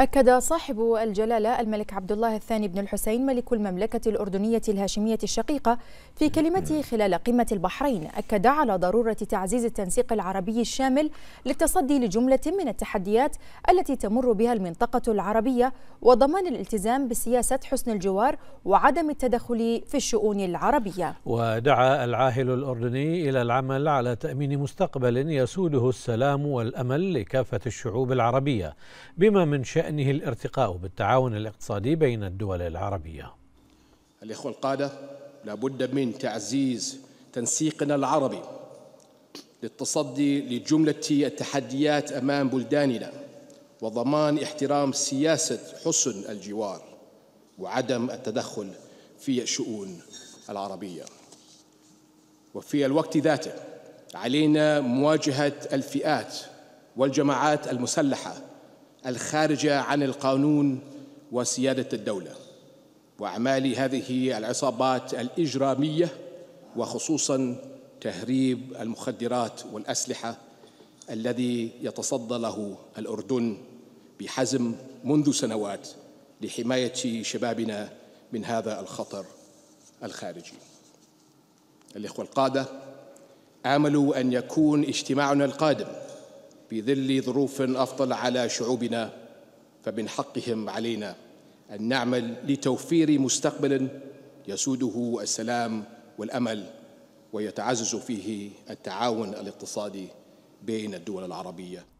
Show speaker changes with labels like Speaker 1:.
Speaker 1: أكد صاحب الجلالة الملك عبد الله الثاني بن الحسين ملك المملكة الأردنية الهاشمية الشقيقة في كلمته خلال قمة البحرين أكد على ضرورة تعزيز التنسيق العربي الشامل للتصدي لجملة من التحديات التي تمر بها المنطقة العربية وضمان الالتزام بسياسة حسن الجوار وعدم التدخل في الشؤون العربية
Speaker 2: ودعا العاهل الأردني إلى العمل على تأمين مستقبل يسوده السلام والأمل لكافة الشعوب العربية بما من شأن شأنه الارتقاء بالتعاون الاقتصادي بين الدول العربية
Speaker 3: الإخوة القادة لابد من تعزيز تنسيقنا العربي للتصدي لجملة التحديات أمام بلداننا وضمان احترام سياسة حسن الجوار وعدم التدخل في الشؤون العربية وفي الوقت ذاته علينا مواجهة الفئات والجماعات المسلحة الخارجه عن القانون وسياده الدوله واعمال هذه العصابات الاجراميه وخصوصا تهريب المخدرات والاسلحه الذي يتصدى له الاردن بحزم منذ سنوات لحمايه شبابنا من هذا الخطر الخارجي. الاخوه القاده امل ان يكون اجتماعنا القادم في ظل ظروف أفضل على شعوبنا فمن حقهم علينا أن نعمل لتوفير مستقبل يسوده السلام والأمل ويتعزز فيه التعاون الاقتصادي بين الدول العربية